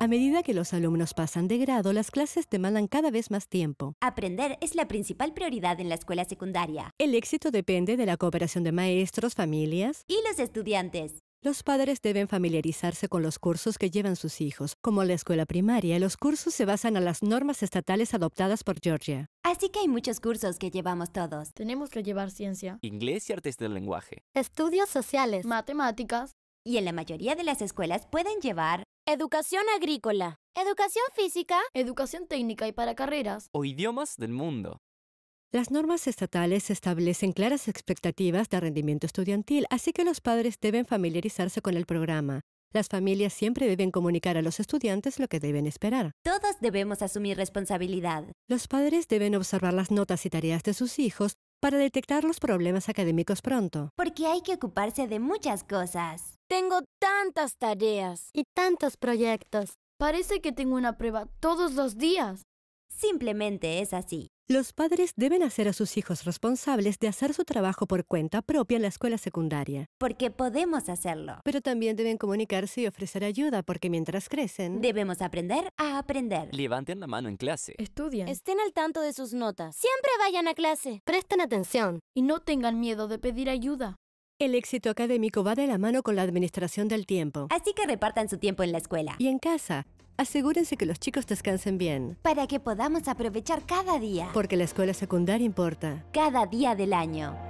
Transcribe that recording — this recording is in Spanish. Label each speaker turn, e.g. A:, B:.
A: A medida que los alumnos pasan de grado, las clases demandan cada vez más tiempo. Aprender es la principal prioridad en la escuela secundaria. El éxito depende de la cooperación de maestros, familias y los estudiantes. Los padres deben familiarizarse con los cursos que llevan sus hijos. Como la escuela primaria, los cursos se basan a las normas estatales adoptadas por Georgia. Así que hay muchos cursos que llevamos todos. Tenemos que llevar ciencia, inglés y artes del lenguaje, estudios sociales, matemáticas. Y en la mayoría de las escuelas pueden llevar Educación agrícola. Educación física. Educación técnica y para carreras. O idiomas del mundo. Las normas estatales establecen claras expectativas de rendimiento estudiantil, así que los padres deben familiarizarse con el programa. Las familias siempre deben comunicar a los estudiantes lo que deben esperar. Todos debemos asumir responsabilidad. Los padres deben observar las notas y tareas de sus hijos para detectar los problemas académicos pronto. Porque hay que ocuparse de muchas cosas. Tengo tantas tareas. Y tantos proyectos. Parece que tengo una prueba todos los días. Simplemente es así. Los padres deben hacer a sus hijos responsables de hacer su trabajo por cuenta propia en la escuela secundaria. Porque podemos hacerlo. Pero también deben comunicarse y ofrecer ayuda porque mientras crecen... Debemos aprender a aprender. Levanten la mano en clase. Estudian. Estén al tanto de sus notas. Siempre vayan a clase. Presten atención. Y no tengan miedo de pedir ayuda. El éxito académico va de la mano con la administración del tiempo. Así que repartan su tiempo en la escuela. Y en casa. Asegúrense que los chicos descansen bien. Para que podamos aprovechar cada día. Porque la escuela secundaria importa. Cada día del año.